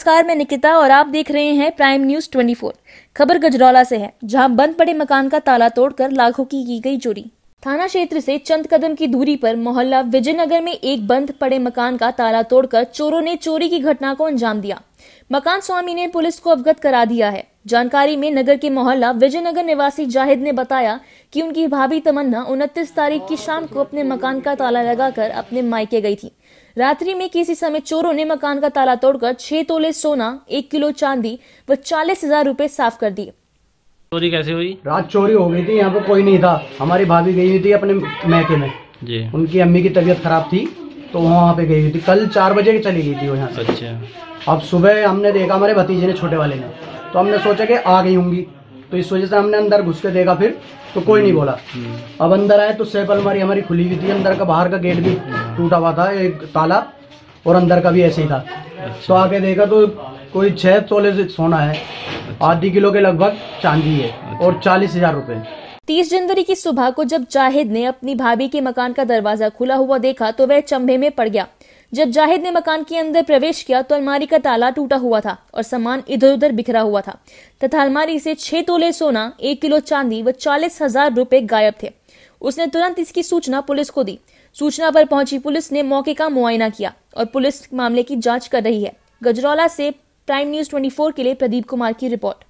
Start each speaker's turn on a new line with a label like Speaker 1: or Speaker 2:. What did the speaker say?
Speaker 1: नमस्कार मैं निकिता और आप देख रहे हैं प्राइम न्यूज 24 खबर गजरौला से है जहां बंद पड़े मकान का ताला तोड़कर लाखों की की गई चोरी थाना क्षेत्र से चंद कदम की दूरी पर मोहल्ला विजयनगर में एक बंद पड़े मकान का ताला तोड़कर चोरों ने चोरी की घटना को अंजाम दिया मकान स्वामी ने पुलिस को अवगत करा दिया है जानकारी में नगर के मोहल्ला विजयनगर निवासी जाहिद ने बताया कि उनकी भाभी तमन्ना उनतीस तारीख की शाम को अपने मकान का ताला लगाकर अपने मायके गई थी रात्रि में किसी समय चोरों ने मकान का ताला तोड़कर छह तोले सोना एक किलो चांदी व चालीस हजार रूपए साफ कर दिए चोरी
Speaker 2: कैसे हुई रात चोरी हो गई थी यहाँ पे कोई नहीं था हमारी भाभी गई हुई थी अपने मैके में जी उनकी अम्मी की तबीयत खराब थी तो वहाँ पे गई हुई थी कल चार बजे चली गई थी वो यहाँ से अच्छा अब सुबह हमने देखा हमारे भतीजे ने छोटे वाले ने तो हमने सोचा कि आ गई होंगी तो इस वजह से हमने अंदर घुस के देखा फिर तो कोई नहीं हम्म, बोला हम्म। अब अंदर आए तो सेफ अलमारी हमारी खुली हुई थी अंदर का बाहर का गेट भी टूटा हुआ था एक ताला और अंदर का भी ऐसे ही था तो अच्छा। आके देखा तो कोई छः तोले से सोना है अच्छा। आधी किलो के लगभग चांदी है और अच्छा। चालीस हजार रुपये
Speaker 1: तीस जनवरी की सुबह को जब जाहिद ने अपनी भाभी के मकान का दरवाजा खुला हुआ देखा तो वह चंबे में पड़ गया जब जाहिद ने मकान के अंदर प्रवेश किया तो अलमारी का ताला टूटा हुआ था और सामान इधर उधर बिखरा हुआ था तथा अलमारी से छह तोले सोना एक किलो चांदी व चालीस हजार रूपए गायब थे उसने तुरंत इसकी सूचना पुलिस को दी सूचना पर पहुंची पुलिस ने मौके का मुआयना किया और पुलिस मामले की जांच कर रही है गजरौला से प्राइम न्यूज 24 के लिए प्रदीप कुमार की रिपोर्ट